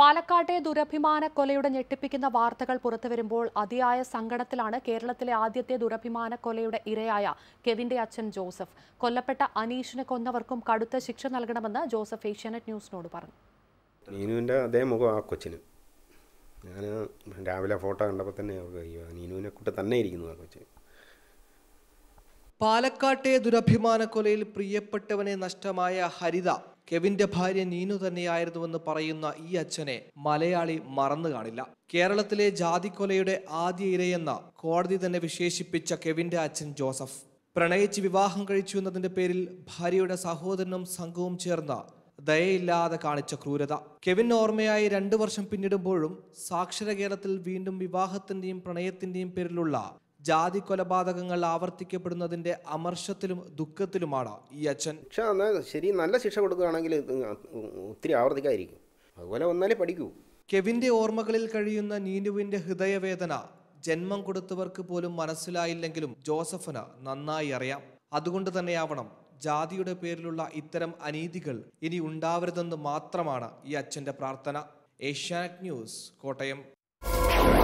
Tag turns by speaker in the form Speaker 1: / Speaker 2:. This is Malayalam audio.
Speaker 1: പാലക്കാട്ടെ ദുരഭിമാന കൊലയുടെ ഞെട്ടിപ്പിക്കുന്ന വാർത്തകൾ പുറത്തു വരുമ്പോൾ അതിയായ സങ്കടത്തിലാണ് കേരളത്തിലെ ആദ്യത്തെ ദുരഭിമാന കൊലയുടെ ഇരയായ കെവിന്റെ അച്ഛൻ ജോസഫ് കൊല്ലപ്പെട്ട അനീഷിനെ കൊന്നവർക്കും കടുത്ത ശിക്ഷ നൽകണമെന്ന് ജോസഫ് ഏഷ്യാനെറ്റ് ന്യൂസിനോട് പറഞ്ഞു
Speaker 2: നീനുവിൻ്റെ അതേ മുഖം ആ കൊച്ചിന് ഞാൻ രാവിലെ ഫോട്ടോ കണ്ടപ്പോൾ തന്നെ നീനുവിനെ കൂട്ടി തന്നെ ഇരിക്കുന്നു ആ കൊച്ചിന്
Speaker 3: പാലക്കാട്ടെ ദുരഭിമാന കൊലയിൽ പ്രിയപ്പെട്ടവനെ നഷ്ടമായ ഹരിത കെവിന്റെ ഭാര്യ നീനു തന്നെയായിരുന്നുവെന്ന് പറയുന്ന ഈ അച്ഛനെ മലയാളി മറന്നു കാണില്ല കേരളത്തിലെ ജാതിക്കൊലയുടെ ആദ്യ ഇരയെന്ന കോടതി തന്നെ വിശേഷിപ്പിച്ച കെവിന്റെ അച്ഛൻ ജോസഫ് പ്രണയിച്ച് വിവാഹം കഴിച്ചു എന്നതിന്റെ പേരിൽ ഭാര്യയുടെ സഹോദരനും സംഘവും ചേർന്ന ദയയില്ലാതെ കാണിച്ച ക്രൂരത കെവിൻ ഓർമ്മയായി രണ്ടു വർഷം പിന്നിടുമ്പോഴും സാക്ഷര കേരളത്തിൽ വീണ്ടും വിവാഹത്തിന്റെയും പ്രണയത്തിന്റെയും പേരിലുള്ള ജാതി കൊലപാതകങ്ങൾ ആവർത്തിക്കപ്പെടുന്നതിന്റെ അമർഷത്തിലും ദുഃഖത്തിലുമാണ്
Speaker 4: ഈ അച്ഛൻ ശിക്ഷ ശരി നല്ല ശിക്ഷ കൊടുക്കുകയാണെങ്കിൽ ഒത്തിരി ആവർത്തിക്കായിരിക്കും അതുപോലെ വന്നാലേ പഠിക്കൂ കെവിന്റെ ഓർമ്മകളിൽ കഴിയുന്ന നീനുവിന്റെ ഹൃദയവേദന ജന്മം
Speaker 3: കൊടുത്തവർക്ക് പോലും മനസ്സിലായില്ലെങ്കിലും ജോസഫിന് നന്നായി അറിയാം അതുകൊണ്ട് തന്നെയാവണം ജാതിയുടെ പേരിലുള്ള ഇത്തരം അനീതികൾ ഇനി ഉണ്ടാവരുതെന്ന് മാത്രമാണ് ഈ അച്ഛന്റെ പ്രാർത്ഥന ഏഷ്യാനെറ്റ് ന്യൂസ് കോട്ടയം